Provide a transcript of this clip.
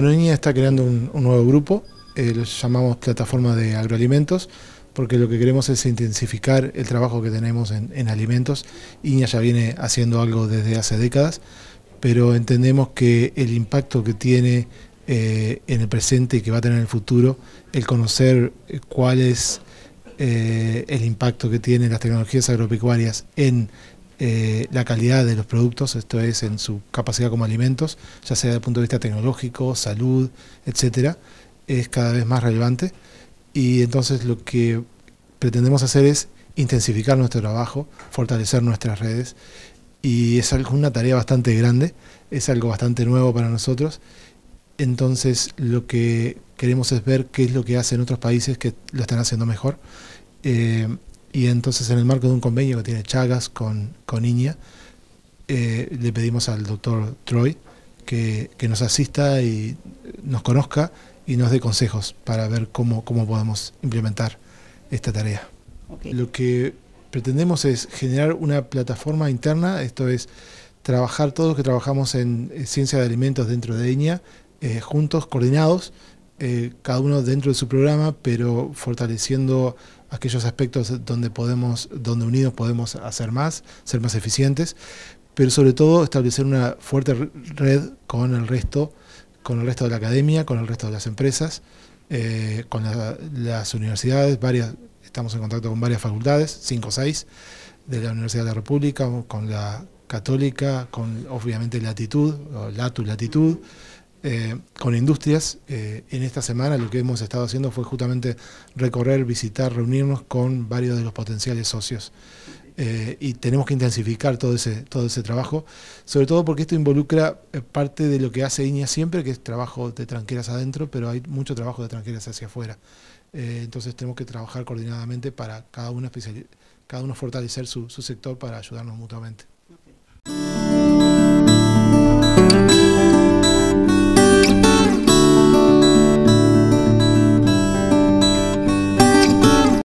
Bueno, Niña está creando un, nuevo grupo, eh, lo llamamos Plataforma de Agroalimentos, porque lo que queremos es intensificar el trabajo que tenemos en, alimentos. Iña ya viene haciendo algo desde hace décadas, pero entendemos que el impacto que tiene eh, en el presente y que va a tener en el futuro, el conocer eh, cuál es el impacto que tienen las tecnologías agropecuarias en eh, la calidad de los productos, esto es en su capacidad como alimentos, ya sea desde el punto de vista tecnológico, salud, etcétera, es cada vez más relevante. Y entonces lo que pretendemos hacer es intensificar nuestro trabajo, fortalecer nuestras redes. Y es una tarea bastante grande, es algo bastante nuevo para nosotros. Entonces lo que queremos es ver qué es lo que hacen otros países que lo están haciendo mejor. Eh, y entonces en el marco de un convenio que tiene Chagas con, con Iña, eh, le pedimos al doctor Troy que, nos asista y nos conozca y nos dé consejos para ver cómo, podemos implementar esta tarea. Lo que pretendemos es generar una plataforma interna, esto es trabajar todos los que trabajamos en eh, ciencia de alimentos dentro de Iña, eh, juntos, coordinados, eh, cada uno dentro de su programa, pero fortaleciendo aquellos aspectos donde podemos, donde unidos podemos hacer más, ser más eficientes, pero sobre todo establecer una fuerte red con el resto, con el resto de la academia, con el resto de las empresas, eh, con las universidades, varias, estamos en contacto con varias facultades, cinco o seis, de la Universidad de la República, con la Católica, con obviamente Latitud, o Latu Latitud, eh, con industrias. Eh, en esta semana lo que hemos estado haciendo fue justamente recorrer, visitar, reunirnos con varios de los potenciales socios. Eh, y tenemos que intensificar todo ese, todo ese trabajo, sobre todo porque esto involucra parte de lo que hace Iña siempre, que es trabajo de tranqueras adentro, pero hay mucho trabajo de tranqueras hacia afuera. entonces tenemos que trabajar coordinadamente para cada uno, cada uno fortalecer su sector para ayudarnos mutuamente.